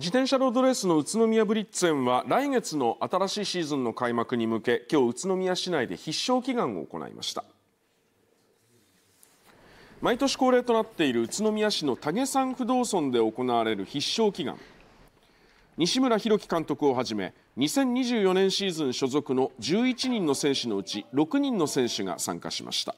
自転車ロードレースの宇都宮ブリッツェンは来月の新しいシーズンの開幕に向け今日宇都宮市内で必勝祈願を行いました毎年恒例となっている宇都宮市の武山不動村で行われる必勝祈願西村博樹監督をはじめ2024年シーズン所属の11人の選手のうち6人の選手が参加しました。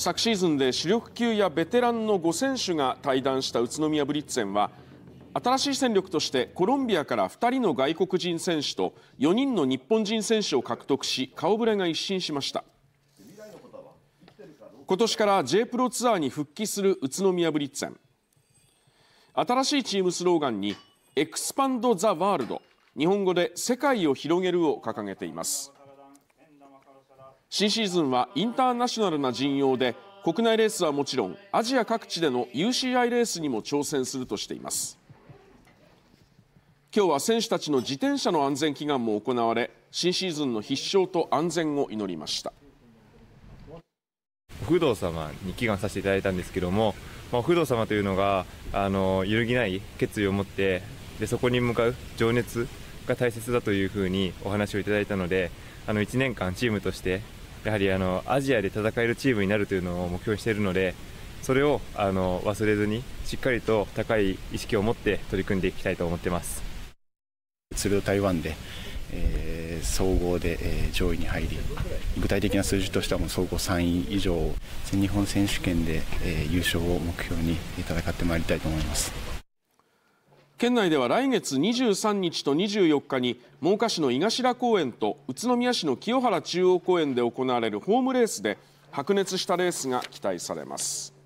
昨シーズンで主力級やベテランの5選手が対談した宇都宮ブリッツェンは新しい戦力としてコロンビアから2人の外国人選手と4人の日本人選手を獲得し顔ぶれが一新しました今年から J プロツアーに復帰する宇都宮ブリッツェン新しいチームスローガンにエクスパンド・ザ・ワールド日本語で世界を広げるを掲げています新シーズンはインターナショナルな陣容で国内レースはもちろんアジア各地での UCI レースにも挑戦するとしています今日は選手たちの自転車の安全祈願も行われ新シーズンの必勝と安全を祈りました不動様に祈願させていただいたんですけども、まあ、不動様というのがあの揺るぎない決意を持ってでそこに向かう情熱が大切だというふうにお話をいただいたのであの1年間チームとしてやはりあのアジアで戦えるチームになるというのを目標にしているのでそれをあの忘れずにしっかりと高い意識を持って取り組んでいきたいと思ってます鶴戸台湾で、えー、総合で、えー、上位に入り具体的な数字としてはもう総合3位以上全日本選手権で、えー、優勝を目標に戦ってまいりたいと思います。県内では来月23日と24日に真岡市の井頭公園と宇都宮市の清原中央公園で行われるホームレースで白熱したレースが期待されます。